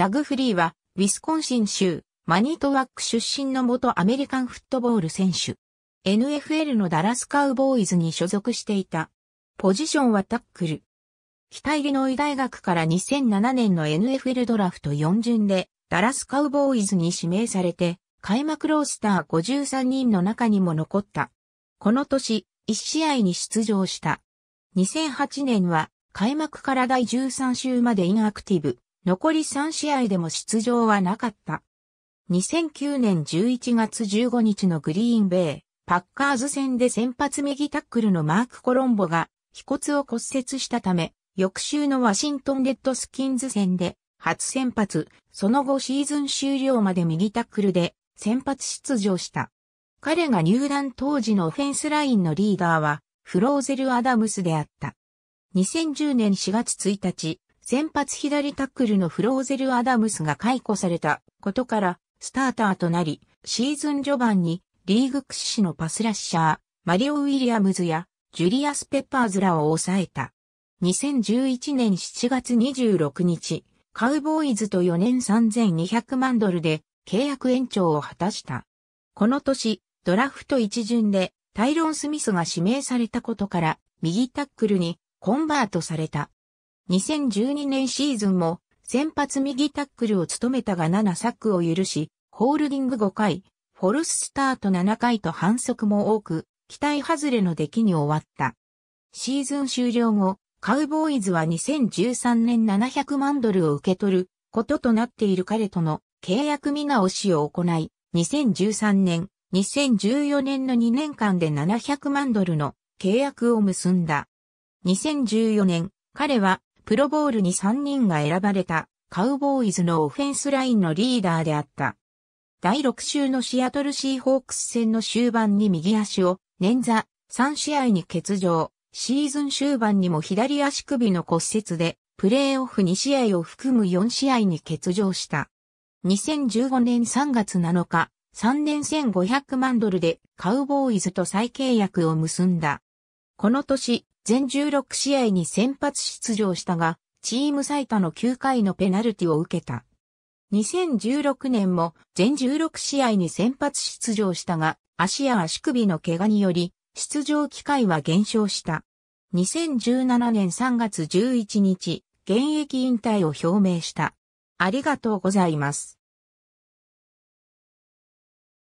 ダグ・フリーは、ウィスコンシン州、マニトワック出身の元アメリカンフットボール選手。NFL のダラスカウボーイズに所属していた。ポジションはタックル。北イリノイ大学から2007年の NFL ドラフト4巡で、ダラスカウボーイズに指名されて、開幕ロースター53人の中にも残った。この年、1試合に出場した。2008年は、開幕から第13週までインアクティブ。残り3試合でも出場はなかった。2009年11月15日のグリーンベイ、パッカーズ戦で先発右タックルのマーク・コロンボが、飛骨を骨折したため、翌週のワシントンレッドスキンズ戦で、初先発、その後シーズン終了まで右タックルで、先発出場した。彼が入団当時のオフェンスラインのリーダーは、フローゼル・アダムスであった。2010年4月1日、先発左タックルのフローゼル・アダムスが解雇されたことからスターターとなり、シーズン序盤にリーグ屈指のパスラッシャー、マリオ・ウィリアムズやジュリアス・ペッパーズらを抑えた。2011年7月26日、カウボーイズと4年3200万ドルで契約延長を果たした。この年、ドラフト一巡でタイロン・スミスが指名されたことから、右タックルにコンバートされた。2012年シーズンも先発右タックルを務めたが7サックを許し、ホールディング5回、フォルススタート7回と反則も多く、期待外れの出来に終わった。シーズン終了後、カウボーイズは2013年700万ドルを受け取ることとなっている彼との契約見直しを行い、2013年、2014年の2年間で700万ドルの契約を結んだ。2014年、彼はプロボールに3人が選ばれたカウボーイズのオフェンスラインのリーダーであった。第6週のシアトルシーホークス戦の終盤に右足を捻挫、3試合に欠場、シーズン終盤にも左足首の骨折で、プレーオフ2試合を含む4試合に欠場した。2015年3月7日、3年1500万ドルでカウボーイズと再契約を結んだ。この年、全16試合に先発出場したが、チーム最多の9回のペナルティを受けた。2016年も全16試合に先発出場したが、足や足首の怪我により、出場機会は減少した。2017年3月11日、現役引退を表明した。ありがとうございます。